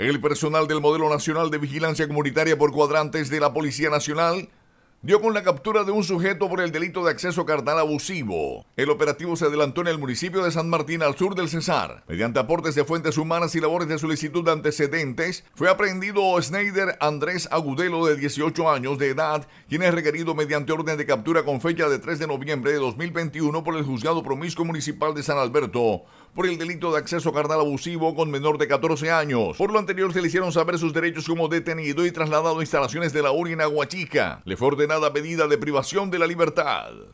El personal del Modelo Nacional de Vigilancia Comunitaria por Cuadrantes de la Policía Nacional dio con la captura de un sujeto por el delito de acceso carnal abusivo. El operativo se adelantó en el municipio de San Martín, al sur del Cesar. Mediante aportes de fuentes humanas y labores de solicitud de antecedentes, fue aprehendido Snyder Andrés Agudelo, de 18 años de edad, quien es requerido mediante orden de captura con fecha de 3 de noviembre de 2021 por el Juzgado Promisco Municipal de San Alberto por el delito de acceso carnal abusivo con menor de 14 años. Por lo anterior se le hicieron saber sus derechos como detenido y trasladado a instalaciones de la URI en Aguachica. Le fue ordenada medida de privación de la libertad.